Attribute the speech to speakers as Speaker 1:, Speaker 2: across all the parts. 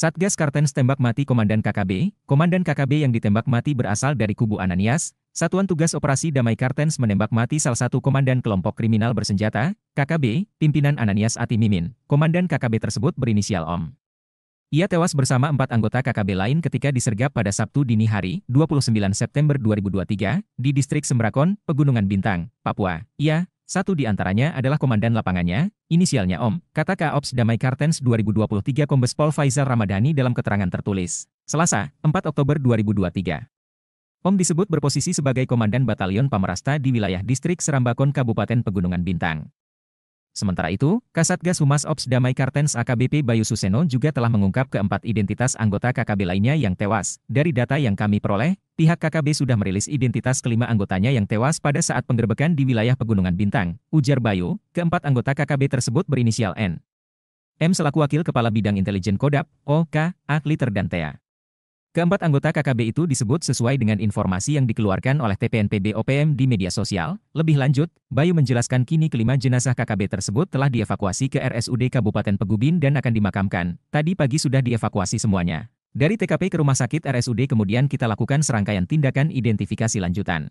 Speaker 1: Satgas Kartens tembak mati Komandan KKB, Komandan KKB yang ditembak mati berasal dari kubu Ananias, Satuan Tugas Operasi Damai Kartens menembak mati salah satu komandan kelompok kriminal bersenjata, KKB, pimpinan Ananias Ati Mimin. Komandan KKB tersebut berinisial Om. Ia tewas bersama empat anggota KKB lain ketika disergap pada Sabtu dini hari, 29 September 2023, di distrik Sembrakon, Pegunungan Bintang, Papua. Ia, satu di antaranya adalah komandan lapangannya, inisialnya Om, kata Kaops Damai Kartens 2023 Kombes Pol Faizal Ramadhani dalam keterangan tertulis. Selasa, 4 Oktober 2023. Om disebut berposisi sebagai Komandan Batalion Pamerasta di wilayah Distrik Serambakon Kabupaten Pegunungan Bintang. Sementara itu, Kasatgas Humas Ops Damai Kartens AKBP Bayu Suseno juga telah mengungkap keempat identitas anggota KKB lainnya yang tewas. Dari data yang kami peroleh, pihak KKB sudah merilis identitas kelima anggotanya yang tewas pada saat penggerbekan di wilayah Pegunungan Bintang. Ujar Bayu, keempat anggota KKB tersebut berinisial N. M selaku Wakil Kepala Bidang Intelijen Kodap, OK, Atli dan Tea. Keempat anggota KKB itu disebut sesuai dengan informasi yang dikeluarkan oleh TPNPB OPM di media sosial. Lebih lanjut, Bayu menjelaskan kini kelima jenazah KKB tersebut telah dievakuasi ke RSUD Kabupaten Pegubin dan akan dimakamkan. Tadi pagi sudah dievakuasi semuanya. Dari TKP ke rumah sakit RSUD kemudian kita lakukan serangkaian tindakan identifikasi lanjutan.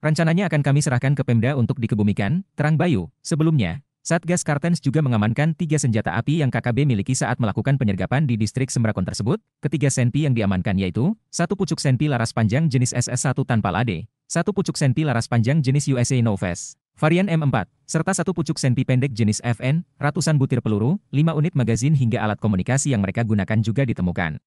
Speaker 1: Rencananya akan kami serahkan ke Pemda untuk dikebumikan, terang Bayu. Sebelumnya, Satgas Kartens juga mengamankan tiga senjata api yang KKB miliki saat melakukan penyergapan di distrik Sembrakon tersebut. Ketiga senpi yang diamankan yaitu, satu pucuk senpi laras panjang jenis SS1 tanpa lade, satu pucuk senpi laras panjang jenis USA Noves, varian M4, serta satu pucuk senpi pendek jenis FN, ratusan butir peluru, lima unit magazin hingga alat komunikasi yang mereka gunakan juga ditemukan.